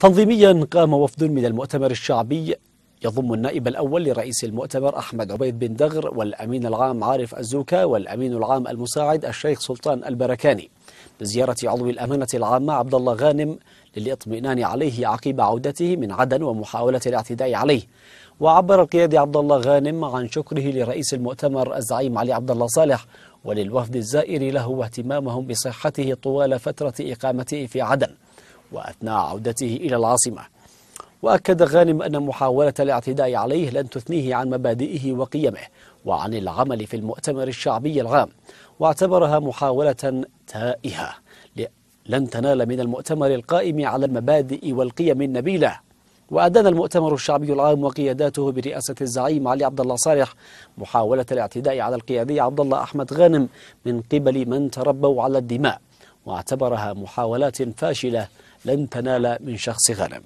تنظيميا قام وفد من المؤتمر الشعبي يضم النائب الأول لرئيس المؤتمر أحمد عبيد بن دغر والأمين العام عارف الزوكا والأمين العام المساعد الشيخ سلطان البركاني بزيارة عضو الأمانة العامة عبد الله غانم للاطمئنان عليه عقب عودته من عدن ومحاولة الاعتداء عليه وعبر القيادي عبد الله غانم عن شكره لرئيس المؤتمر الزعيم علي عبد الله صالح وللوفد الزائر له واهتمامهم بصحته طوال فترة إقامته في عدن وأثناء عودته إلى العاصمة وأكد غانم أن محاولة الاعتداء عليه لن تثنيه عن مبادئه وقيمه وعن العمل في المؤتمر الشعبي العام واعتبرها محاولة تائهة لن تنال من المؤتمر القائم على المبادئ والقيم النبيلة وأدان المؤتمر الشعبي العام وقياداته برئاسة الزعيم علي عبد الله صالح محاولة الاعتداء على القيادي عبد الله أحمد غانم من قبل من تربوا على الدماء واعتبرها محاولات فاشلة لن تنال من شخص غنم